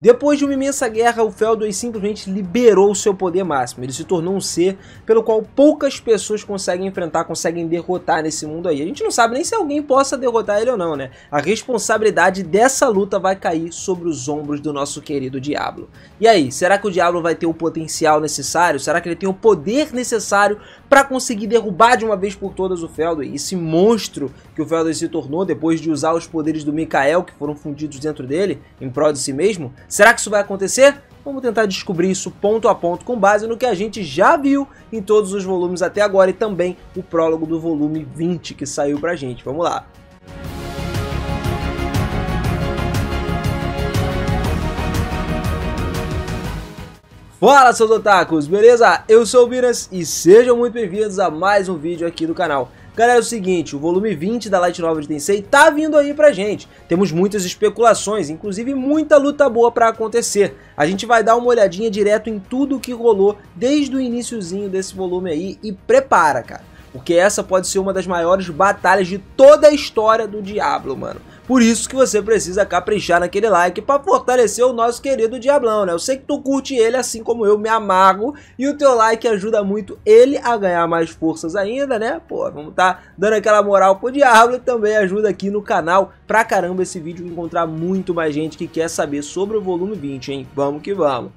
Depois de uma imensa guerra, o Feldor simplesmente liberou seu poder máximo. Ele se tornou um ser pelo qual poucas pessoas conseguem enfrentar, conseguem derrotar nesse mundo aí. A gente não sabe nem se alguém possa derrotar ele ou não, né? A responsabilidade dessa luta vai cair sobre os ombros do nosso querido Diablo. E aí, será que o Diablo vai ter o potencial necessário? Será que ele tem o poder necessário para conseguir derrubar de uma vez por todas o Feldor? Esse monstro que o Velder se tornou depois de usar os poderes do Mikael, que foram fundidos dentro dele, em prol de si mesmo? Será que isso vai acontecer? Vamos tentar descobrir isso ponto a ponto com base no que a gente já viu em todos os volumes até agora e também o prólogo do volume 20 que saiu pra gente. Vamos lá! Fala seus otakus, beleza? Eu sou o Minas e sejam muito bem-vindos a mais um vídeo aqui do canal. Galera, é o seguinte, o volume 20 da Light Novel de Tensei tá vindo aí pra gente. Temos muitas especulações, inclusive muita luta boa pra acontecer. A gente vai dar uma olhadinha direto em tudo o que rolou desde o iníciozinho desse volume aí e prepara, cara. Porque essa pode ser uma das maiores batalhas de toda a história do Diablo, mano. Por isso que você precisa caprichar naquele like para fortalecer o nosso querido Diablão, né? Eu sei que tu curte ele assim como eu, me amargo, e o teu like ajuda muito ele a ganhar mais forças ainda, né? Pô, vamos tá dando aquela moral pro Diablo e também ajuda aqui no canal pra caramba esse vídeo encontrar muito mais gente que quer saber sobre o volume 20, hein? Vamos que vamos!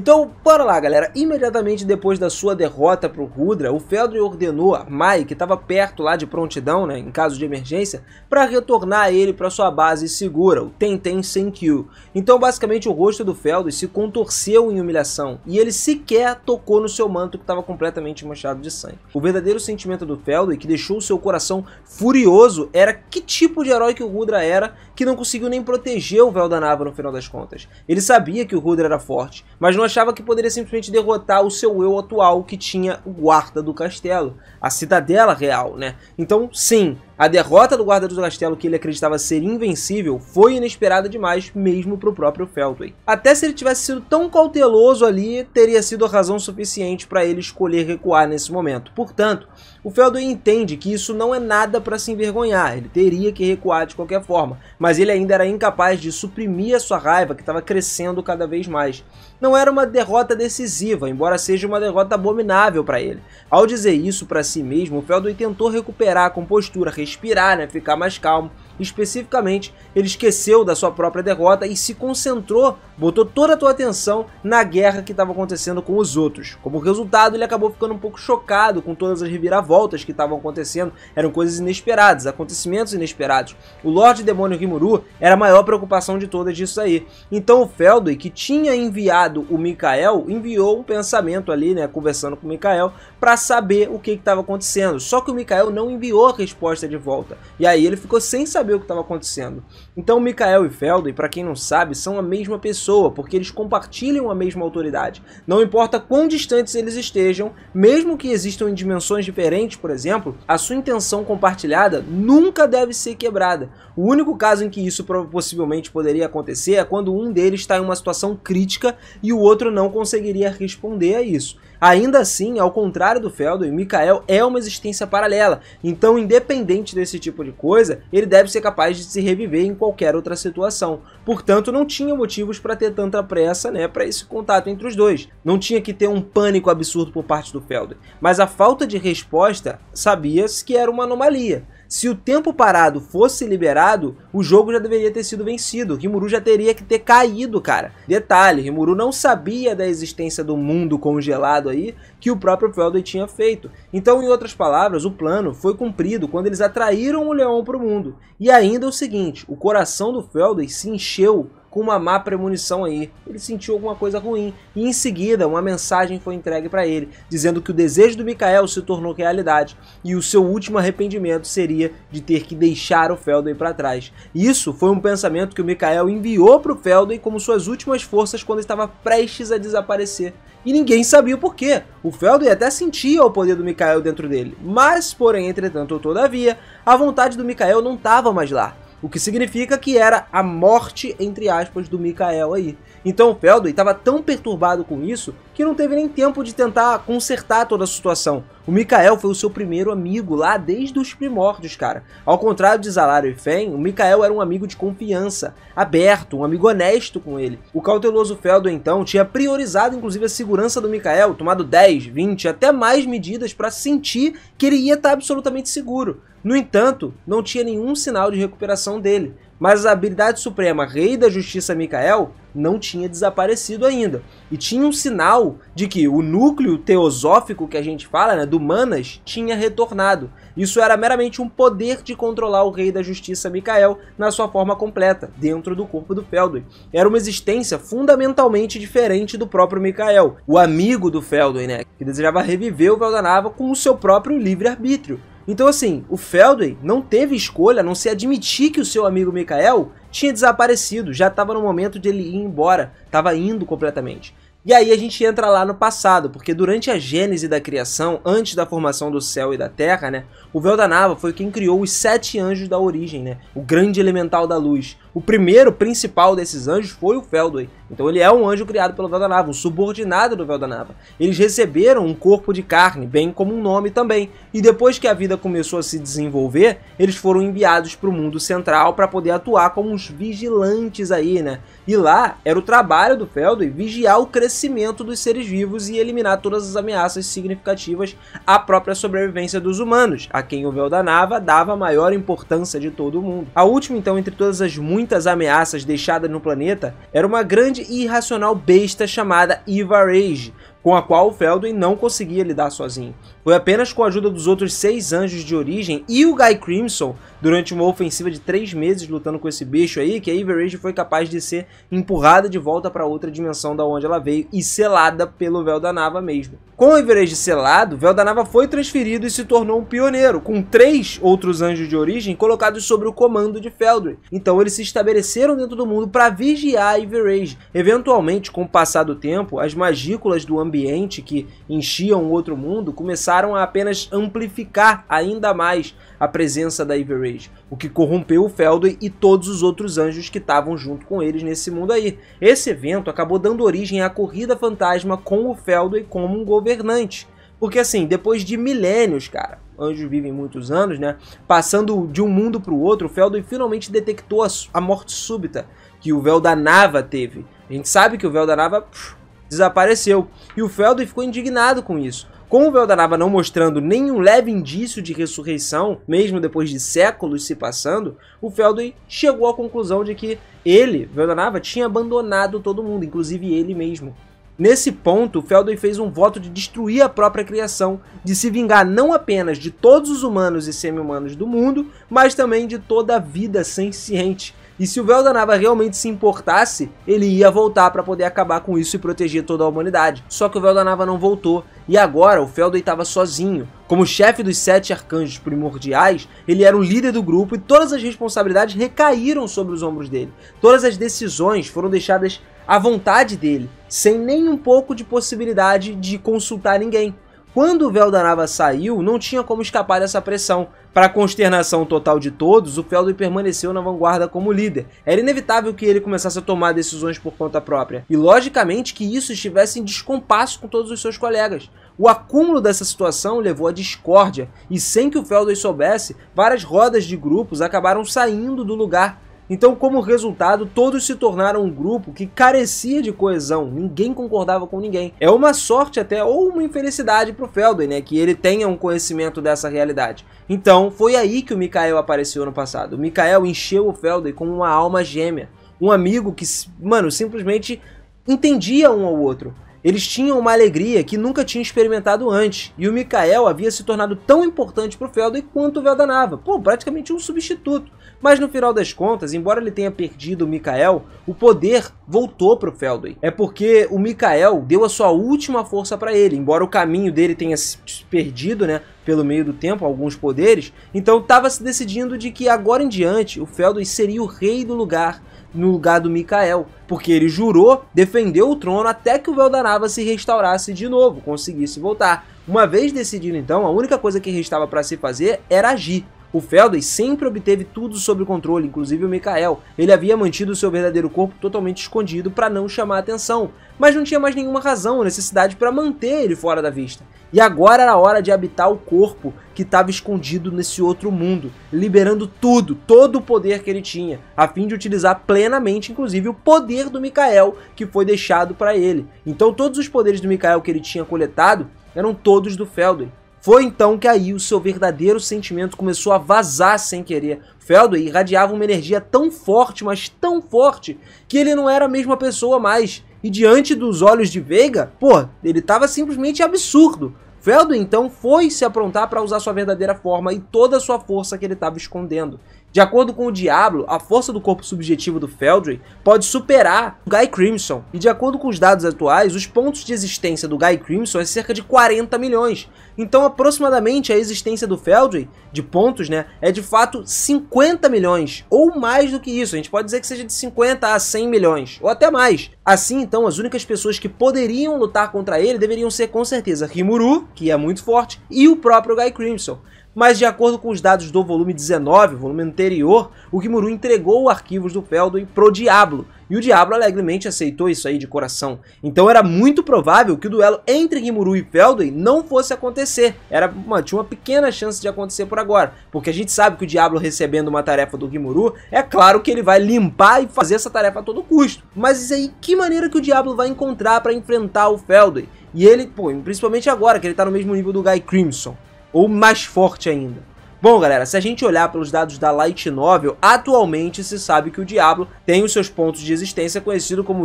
Então, bora lá, galera. Imediatamente depois da sua derrota pro Rudra, o Feldrin ordenou a Mai, que estava perto lá de prontidão, né, em caso de emergência, para retornar ele para sua base segura, o Tenten Senkyu. Então, basicamente, o rosto do Feldrin se contorceu em humilhação e ele sequer tocou no seu manto que estava completamente manchado de sangue. O verdadeiro sentimento do Feldrin, que deixou seu coração furioso, era que tipo de herói que o Rudra era que não conseguiu nem proteger o Veldanava no final das contas. Ele sabia que o Rudra era forte, mas não achava que poderia simplesmente derrotar o seu eu atual que tinha guarda do castelo, a cidadela real, né? Então, sim, a derrota do guarda do castelo, que ele acreditava ser invencível, foi inesperada demais, mesmo para o próprio Feltway. Até se ele tivesse sido tão cauteloso ali, teria sido a razão suficiente para ele escolher recuar nesse momento. Portanto, o Feltway entende que isso não é nada para se envergonhar, ele teria que recuar de qualquer forma, mas ele ainda era incapaz de suprimir a sua raiva que estava crescendo cada vez mais. Não era uma derrota decisiva, embora seja uma derrota abominável para ele. Ao dizer isso para si mesmo, o Feltway tentou recuperar a compostura respirar, né? ficar mais calmo. Especificamente, ele esqueceu da sua própria derrota e se concentrou botou toda a tua atenção na guerra que estava acontecendo com os outros. Como resultado, ele acabou ficando um pouco chocado com todas as reviravoltas que estavam acontecendo, eram coisas inesperadas, acontecimentos inesperados. O Lorde Demônio Rimuru era a maior preocupação de todas disso aí. Então o Feldwey, que tinha enviado o Mikael, enviou um pensamento ali, né, conversando com o Mikael, para saber o que estava acontecendo. Só que o Mikael não enviou a resposta de volta. E aí ele ficou sem saber o que estava acontecendo. Então Mikael e Feldwey, para quem não sabe, são a mesma pessoa pessoa, porque eles compartilham a mesma autoridade. Não importa quão distantes eles estejam, mesmo que existam em dimensões diferentes, por exemplo, a sua intenção compartilhada nunca deve ser quebrada. O único caso em que isso possivelmente poderia acontecer é quando um deles está em uma situação crítica e o outro não conseguiria responder a isso. Ainda assim, ao contrário do o Mikael é uma existência paralela, então independente desse tipo de coisa, ele deve ser capaz de se reviver em qualquer outra situação. Portanto, não tinha motivos para ter tanta pressa, né, para esse contato entre os dois. Não tinha que ter um pânico absurdo por parte do Feldon, mas a falta de resposta sabia-se que era uma anomalia. Se o tempo parado fosse liberado, o jogo já deveria ter sido vencido. Rimuru já teria que ter caído, cara. Detalhe, Rimuru não sabia da existência do mundo congelado aí que o próprio Felder tinha feito. Então, em outras palavras, o plano foi cumprido quando eles atraíram o leão para o mundo. E ainda é o seguinte, o coração do Felder se encheu com uma má premonição aí. Ele sentiu alguma coisa ruim e em seguida uma mensagem foi entregue para ele, dizendo que o desejo do Mikael se tornou realidade e o seu último arrependimento seria de ter que deixar o Felden para trás. Isso foi um pensamento que o Mikael enviou para o Felden como suas últimas forças quando estava prestes a desaparecer. E ninguém sabia o porquê. O Felden até sentia o poder do Mikael dentro dele, mas, porém, entretanto, todavia, a vontade do Mikael não estava mais lá o que significa que era a morte, entre aspas, do Mikael aí. Então o Feldway estava tão perturbado com isso que não teve nem tempo de tentar consertar toda a situação. O Mikael foi o seu primeiro amigo lá desde os primórdios, cara. Ao contrário de Zalario e Fen, o Mikael era um amigo de confiança, aberto, um amigo honesto com ele. O cauteloso Feldo então, tinha priorizado inclusive a segurança do Mikael, tomado 10, 20, até mais medidas para sentir que ele ia estar tá absolutamente seguro. No entanto, não tinha nenhum sinal de recuperação dele, mas a habilidade suprema Rei da Justiça Micael não tinha desaparecido ainda. E tinha um sinal de que o núcleo teosófico que a gente fala, né, do Manas, tinha retornado. Isso era meramente um poder de controlar o Rei da Justiça Micael na sua forma completa, dentro do corpo do Feldwin. Era uma existência fundamentalmente diferente do próprio Micael, o amigo do Feldwin, né, que desejava reviver o Veldanava com o seu próprio livre-arbítrio. Então assim, o Feldway não teve escolha a não se admitir que o seu amigo Mikael tinha desaparecido, já estava no momento de ele ir embora, estava indo completamente. E aí a gente entra lá no passado, porque durante a gênese da criação, antes da formação do céu e da terra, né, o Veldanava foi quem criou os sete anjos da origem, né, o grande elemental da luz, o primeiro principal desses anjos foi o Feldway. Então ele é um anjo criado pelo Veldanava, um subordinado do Veldanava. Eles receberam um corpo de carne, bem como um nome também. E depois que a vida começou a se desenvolver, eles foram enviados para o mundo central para poder atuar como uns vigilantes aí, né? E lá era o trabalho do Feldway vigiar o crescimento dos seres vivos e eliminar todas as ameaças significativas à própria sobrevivência dos humanos, a quem o Veldanava dava a maior importância de todo o mundo. A última então entre todas as muitas muitas ameaças deixadas no planeta era uma grande e irracional besta chamada Eva Rage, com a qual o não conseguia lidar sozinho. Foi apenas com a ajuda dos outros seis anjos de origem e o Guy Crimson, durante uma ofensiva de três meses lutando com esse bicho aí, que a Everage foi capaz de ser empurrada de volta para outra dimensão da onde ela veio e selada pelo Véu da Nava mesmo. Com o Everage selado, o Véu da Nava foi transferido e se tornou um pioneiro, com três outros anjos de origem colocados sobre o comando de Feldry. Então eles se estabeleceram dentro do mundo para vigiar a Everage. Eventualmente, com o passar do tempo, as magículas do ambiente que enchiam o outro mundo começaram passaram a apenas amplificar ainda mais a presença da Evil Rage, o que corrompeu o Feldway e todos os outros anjos que estavam junto com eles nesse mundo aí. Esse evento acabou dando origem à Corrida Fantasma com o Feldway como um governante. Porque assim, depois de milênios, cara, anjos vivem muitos anos, né? Passando de um mundo para o outro, o Feldway finalmente detectou a, morte súbita que o véu da Nava teve. A gente sabe que o véu da Nava pff, desapareceu. E o Feldway ficou indignado com isso. Com o Veldanava não mostrando nenhum leve indício de ressurreição, mesmo depois de séculos se passando, o Felduin chegou à conclusão de que ele, Veldanava, tinha abandonado todo mundo, inclusive ele mesmo. Nesse ponto, Felduin fez um voto de destruir a própria criação, de se vingar não apenas de todos os humanos e semi-humanos do mundo, mas também de toda a vida ciente, e se o Veldanava da realmente se importasse, ele ia voltar para poder acabar com isso e proteger toda a humanidade. Só que o Veldanava da não voltou, e agora o Feldo estava sozinho. Como chefe dos sete arcanjos primordiais, ele era o líder do grupo e todas as responsabilidades recaíram sobre os ombros dele. Todas as decisões foram deixadas à vontade dele, sem nem um pouco de possibilidade de consultar ninguém. Quando o Veldanava saiu, não tinha como escapar dessa pressão. Para consternação total de todos, o Feldo permaneceu na vanguarda como líder. Era inevitável que ele começasse a tomar decisões por conta própria, e logicamente que isso estivesse em descompasso com todos os seus colegas. O acúmulo dessa situação levou à discórdia, e sem que o Feldo soubesse, várias rodas de grupos acabaram saindo do lugar então, como resultado, todos se tornaram um grupo que carecia de coesão, ninguém concordava com ninguém. É uma sorte até, ou uma infelicidade pro Felden, né, que ele tenha um conhecimento dessa realidade. Então, foi aí que o Mikael apareceu no passado. O Mikael encheu o Felden com uma alma gêmea, um amigo que, mano, simplesmente entendia um ao outro. Eles tinham uma alegria que nunca tinham experimentado antes, e o Mikael havia se tornado tão importante para o Felden quanto o Veldanava, pô, praticamente um substituto. Mas no final das contas, embora ele tenha perdido o Mikael, o poder voltou para o Feldway. É porque o Mikael deu a sua última força para ele, embora o caminho dele tenha se perdido, né, pelo meio do tempo, alguns poderes, então estava se decidindo de que agora em diante o Feldway seria o rei do lugar no lugar do Mikael, porque ele jurou defender o trono até que o Veldanava se restaurasse de novo, conseguisse voltar. Uma vez decidido então, a única coisa que restava para se fazer era agir. O Felden sempre obteve tudo sob controle, inclusive o Mikael. Ele havia mantido seu verdadeiro corpo totalmente escondido para não chamar atenção mas não tinha mais nenhuma razão ou necessidade para manter ele fora da vista. E agora era hora de habitar o corpo que estava escondido nesse outro mundo, liberando tudo, todo o poder que ele tinha, a fim de utilizar plenamente, inclusive, o poder do Mikael que foi deixado para ele. Então, todos os poderes do Mikael que ele tinha coletado eram todos do Felden. Foi então que aí o seu verdadeiro sentimento começou a vazar sem querer. Feldway irradiava uma energia tão forte, mas tão forte, que ele não era a mesma pessoa mais. E diante dos olhos de Veiga, pô, ele tava simplesmente absurdo. Feldo então foi se aprontar para usar sua verdadeira forma e toda a sua força que ele estava escondendo. De acordo com o Diablo, a força do corpo subjetivo do Feldry pode superar o Guy Crimson, e de acordo com os dados atuais, os pontos de existência do Guy Crimson é cerca de 40 milhões. Então, aproximadamente, a existência do Feldry de pontos, né, é de fato 50 milhões, ou mais do que isso. A gente pode dizer que seja de 50 a 100 milhões, ou até mais. Assim, então, as únicas pessoas que poderiam lutar contra ele deveriam ser, com certeza, Rimuru, que é muito forte, e o próprio Guy Crimson mas de acordo com os dados do volume 19, volume anterior, o Kimuru entregou arquivos do Feldway pro Diablo, e o Diablo alegremente aceitou isso aí de coração. Então era muito provável que o duelo entre Kimuru e Feldway não fosse acontecer, era uma, tinha uma pequena chance de acontecer por agora, porque a gente sabe que o Diablo recebendo uma tarefa do Kimuru, é claro que ele vai limpar e fazer essa tarefa a todo custo. Mas isso aí, que maneira que o Diablo vai encontrar para enfrentar o Feldway? E ele, pô, principalmente agora que ele tá no mesmo nível do Guy Crimson ou mais forte ainda. Bom, galera, se a gente olhar pelos dados da Light Novel, atualmente se sabe que o Diablo tem os seus pontos de existência conhecido como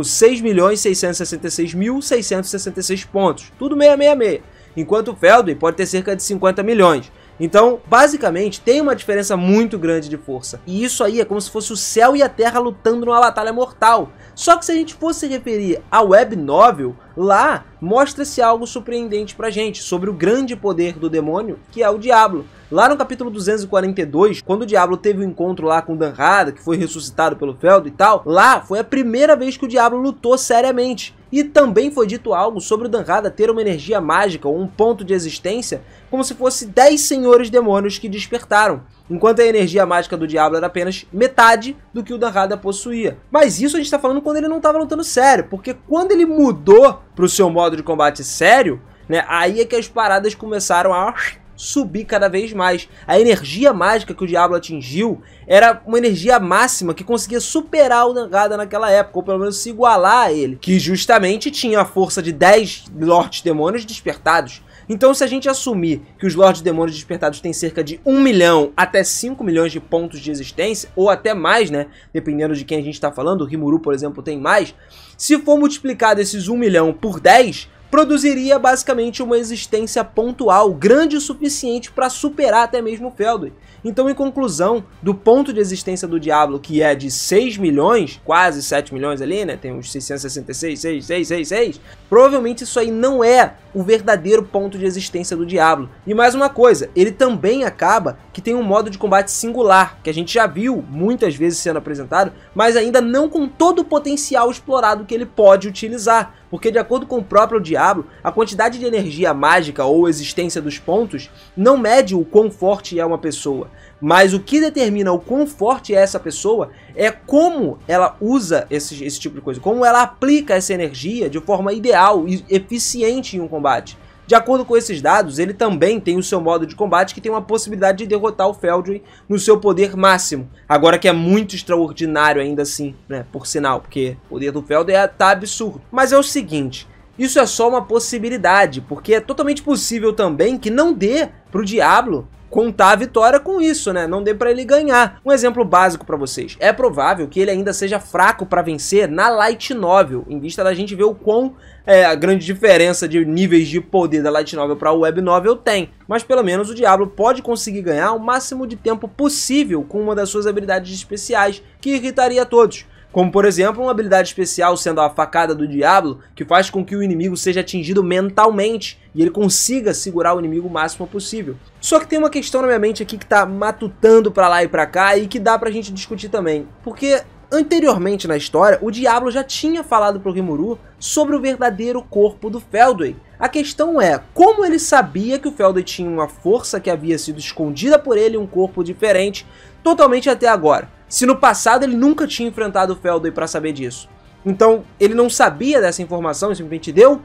6.666.666 pontos, tudo 666, enquanto o Feldwin pode ter cerca de 50 milhões. Então, basicamente, tem uma diferença muito grande de força. E isso aí é como se fosse o céu e a terra lutando numa batalha mortal. Só que se a gente fosse referir a web novel, Lá mostra-se algo surpreendente pra gente sobre o grande poder do demônio, que é o diabo. Lá no capítulo 242, quando o Diablo teve o um encontro lá com Danrada, que foi ressuscitado pelo Feldo e tal, lá foi a primeira vez que o Diablo lutou seriamente. E também foi dito algo sobre o Danrada ter uma energia mágica ou um ponto de existência, como se fosse 10 senhores demônios que despertaram enquanto a energia mágica do Diablo era apenas metade do que o Danrada possuía. Mas isso a gente está falando quando ele não estava lutando sério, porque quando ele mudou para o seu modo de combate sério, né, aí é que as paradas começaram a subir cada vez mais. A energia mágica que o Diablo atingiu era uma energia máxima que conseguia superar o Danhada naquela época, ou pelo menos se igualar a ele, que justamente tinha a força de 10 Lords Demônios despertados. Então se a gente assumir que os Lordes Demônios Despertados têm cerca de 1 milhão até 5 milhões de pontos de existência, ou até mais, né, dependendo de quem a gente está falando, o Rimuru, por exemplo, tem mais, se for multiplicado esses 1 milhão por 10, produziria basicamente uma existência pontual grande o suficiente para superar até mesmo o Feldway. Então, em conclusão, do ponto de existência do Diablo, que é de 6 milhões, quase 7 milhões ali, né? Tem uns 666, 6666. Provavelmente isso aí não é o verdadeiro ponto de existência do Diablo. E mais uma coisa, ele também acaba que tem um modo de combate singular, que a gente já viu muitas vezes sendo apresentado, mas ainda não com todo o potencial explorado que ele pode utilizar porque de acordo com o próprio Diablo, a quantidade de energia mágica ou existência dos pontos não mede o quão forte é uma pessoa, mas o que determina o quão forte é essa pessoa é como ela usa esse, esse tipo de coisa, como ela aplica essa energia de forma ideal e eficiente em um combate. De acordo com esses dados, ele também tem o seu modo de combate que tem uma possibilidade de derrotar o Feldwin no seu poder máximo. Agora que é muito extraordinário ainda assim, né? Por sinal, porque o poder do Feldwin é, tá absurdo. Mas é o seguinte, isso é só uma possibilidade, porque é totalmente possível também que não dê pro Diablo contar a vitória com isso, né? Não dê para ele ganhar. Um exemplo básico para vocês. É provável que ele ainda seja fraco para vencer na Light Novel, em vista da gente ver o quão é, a grande diferença de níveis de poder da Light Novel para a Web Novel tem, mas pelo menos o Diablo pode conseguir ganhar o máximo de tempo possível com uma das suas habilidades especiais, que irritaria todos. Como, por exemplo, uma habilidade especial sendo a facada do Diablo, que faz com que o inimigo seja atingido mentalmente e ele consiga segurar o inimigo o máximo possível. Só que tem uma questão na minha mente aqui que tá matutando pra lá e pra cá e que dá pra gente discutir também. Porque Anteriormente na história, o Diablo já tinha falado pro Rimuru sobre o verdadeiro corpo do Feldway. A questão é, como ele sabia que o Feldway tinha uma força que havia sido escondida por ele um corpo diferente totalmente até agora? se no passado ele nunca tinha enfrentado o Feldway para saber disso. Então, ele não sabia dessa informação, e simplesmente deu.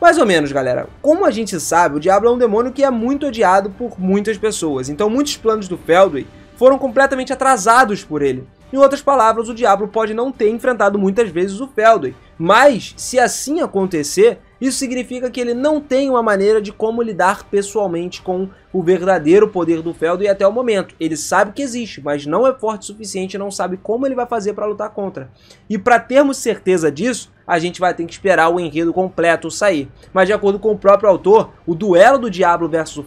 Mais ou menos, galera. Como a gente sabe, o Diablo é um demônio que é muito odiado por muitas pessoas. Então, muitos planos do Feldway foram completamente atrasados por ele. Em outras palavras, o Diablo pode não ter enfrentado muitas vezes o Feldway, mas se assim acontecer, isso significa que ele não tem uma maneira de como lidar pessoalmente com o verdadeiro poder do Feldo e até o momento. Ele sabe que existe, mas não é forte o suficiente e não sabe como ele vai fazer para lutar contra. E para termos certeza disso, a gente vai ter que esperar o enredo completo sair. Mas de acordo com o próprio autor, o duelo do Diablo versus o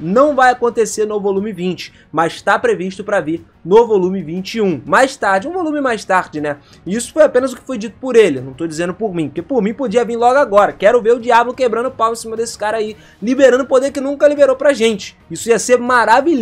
não vai acontecer no volume 20, mas está previsto para vir no volume 21. Mais tarde, um volume mais tarde, né? Isso foi apenas o que foi dito por ele, não estou dizendo por mim, porque por mim podia vir logo agora. Quero ver o Diablo quebrando pau em cima desse cara aí, liberando poder que nunca liberou pra gente gente. Isso ia ser maravilhoso.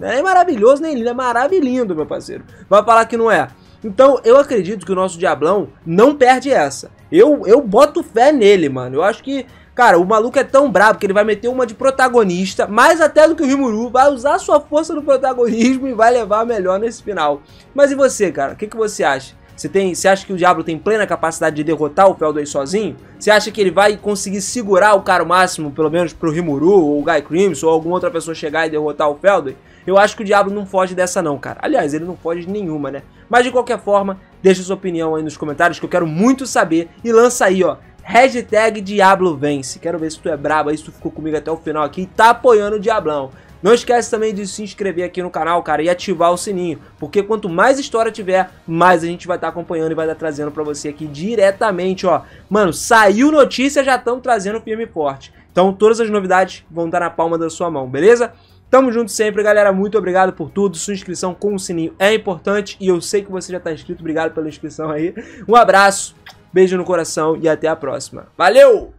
Não é maravilhoso nem lindo, é maravilhoso, meu parceiro. Vai falar que não é. Então, eu acredito que o nosso Diablão não perde essa. Eu, eu boto fé nele, mano. Eu acho que Cara, o maluco é tão brabo que ele vai meter uma de protagonista, mais até do que o Rimuru, vai usar sua força no protagonismo e vai levar melhor nesse final. Mas e você, cara? O que, que você acha? Você, tem, você acha que o Diablo tem plena capacidade de derrotar o Fel 2 sozinho? Você acha que ele vai conseguir segurar o cara o máximo, pelo menos pro Rimuru, ou o Guy Crimson, ou alguma outra pessoa chegar e derrotar o Feldon? Eu acho que o Diablo não foge dessa não, cara. Aliás, ele não foge de nenhuma, né? Mas de qualquer forma, deixa sua opinião aí nos comentários que eu quero muito saber. E lança aí, ó, hashtag Diablo Vence. Quero ver se tu é brabo aí, se tu ficou comigo até o final aqui e tá apoiando o Diablão. Não esquece também de se inscrever aqui no canal, cara, e ativar o sininho, porque quanto mais história tiver, mais a gente vai estar tá acompanhando e vai estar tá trazendo para você aqui diretamente, ó. Mano, saiu notícia, já estão trazendo firme e forte. Então todas as novidades vão estar tá na palma da sua mão, beleza? Tamo junto sempre, galera. Muito obrigado por tudo. Sua inscrição com o sininho é importante e eu sei que você já tá inscrito. Obrigado pela inscrição aí. Um abraço, beijo no coração e até a próxima. Valeu!